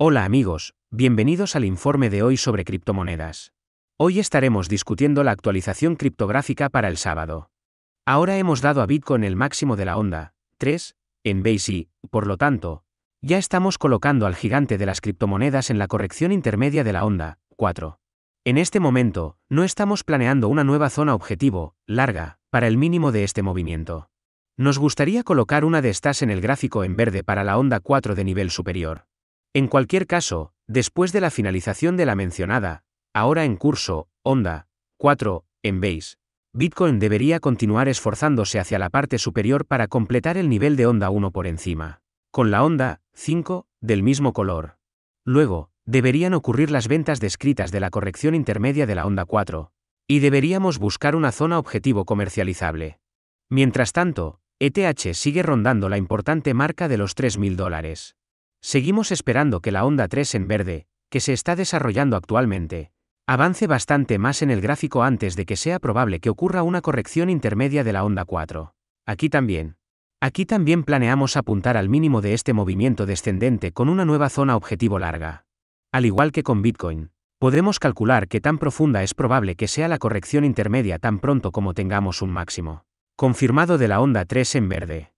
Hola amigos, bienvenidos al informe de hoy sobre criptomonedas. Hoy estaremos discutiendo la actualización criptográfica para el sábado. Ahora hemos dado a Bitcoin el máximo de la onda, 3, en Base por lo tanto, ya estamos colocando al gigante de las criptomonedas en la corrección intermedia de la onda, 4. En este momento, no estamos planeando una nueva zona objetivo, larga, para el mínimo de este movimiento. Nos gustaría colocar una de estas en el gráfico en verde para la onda 4 de nivel superior. En cualquier caso, después de la finalización de la mencionada, ahora en curso, onda, 4, en base, Bitcoin debería continuar esforzándose hacia la parte superior para completar el nivel de onda 1 por encima. Con la onda, 5, del mismo color. Luego, deberían ocurrir las ventas descritas de la corrección intermedia de la onda 4. Y deberíamos buscar una zona objetivo comercializable. Mientras tanto, ETH sigue rondando la importante marca de los 3.000 dólares. Seguimos esperando que la onda 3 en verde, que se está desarrollando actualmente, avance bastante más en el gráfico antes de que sea probable que ocurra una corrección intermedia de la onda 4. Aquí también. Aquí también planeamos apuntar al mínimo de este movimiento descendente con una nueva zona objetivo larga. Al igual que con Bitcoin, podremos calcular qué tan profunda es probable que sea la corrección intermedia tan pronto como tengamos un máximo. Confirmado de la onda 3 en verde.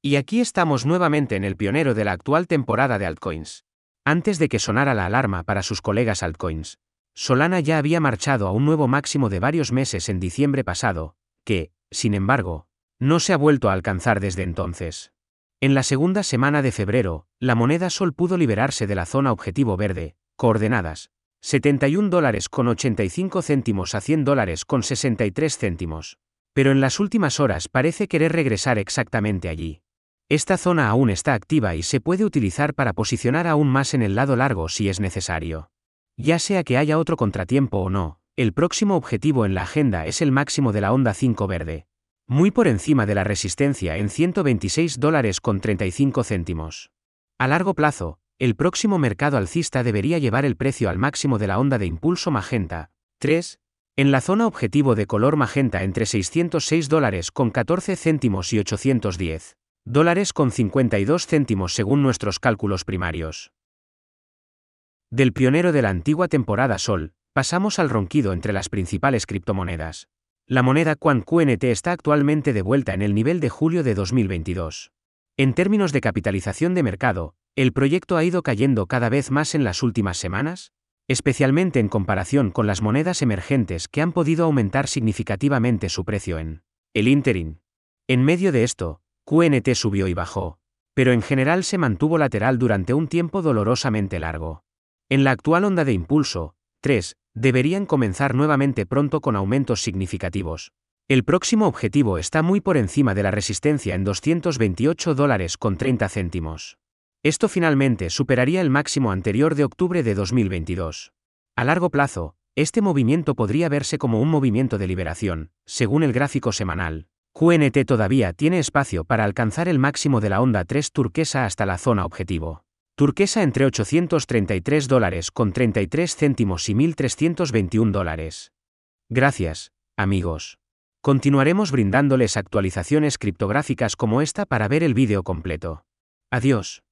Y aquí estamos nuevamente en el pionero de la actual temporada de altcoins. Antes de que sonara la alarma para sus colegas altcoins, Solana ya había marchado a un nuevo máximo de varios meses en diciembre pasado, que, sin embargo, no se ha vuelto a alcanzar desde entonces. En la segunda semana de febrero, la moneda Sol pudo liberarse de la zona objetivo verde, coordenadas 71 dólares con 85 céntimos a 100 dólares con 63 céntimos. Pero en las últimas horas parece querer regresar exactamente allí. Esta zona aún está activa y se puede utilizar para posicionar aún más en el lado largo si es necesario. Ya sea que haya otro contratiempo o no, el próximo objetivo en la agenda es el máximo de la onda 5 verde, muy por encima de la resistencia en 126 dólares con 35 céntimos. A largo plazo, el próximo mercado alcista debería llevar el precio al máximo de la onda de impulso magenta, 3, en la zona objetivo de color magenta entre 606 dólares con 14 céntimos y 810 dólares con 52 céntimos según nuestros cálculos primarios. Del pionero de la antigua temporada Sol, pasamos al ronquido entre las principales criptomonedas. La moneda Quan QNT está actualmente de vuelta en el nivel de julio de 2022. En términos de capitalización de mercado, el proyecto ha ido cayendo cada vez más en las últimas semanas, especialmente en comparación con las monedas emergentes que han podido aumentar significativamente su precio en el interim. En medio de esto, QNT subió y bajó, pero en general se mantuvo lateral durante un tiempo dolorosamente largo. En la actual onda de impulso, 3, deberían comenzar nuevamente pronto con aumentos significativos. El próximo objetivo está muy por encima de la resistencia en 228 dólares con 30 céntimos. Esto finalmente superaría el máximo anterior de octubre de 2022. A largo plazo, este movimiento podría verse como un movimiento de liberación, según el gráfico semanal, QNT todavía tiene espacio para alcanzar el máximo de la onda 3 turquesa hasta la zona objetivo. Turquesa entre 833 dólares con 33 céntimos y 1.321 dólares. Gracias, amigos. Continuaremos brindándoles actualizaciones criptográficas como esta para ver el vídeo completo. Adiós.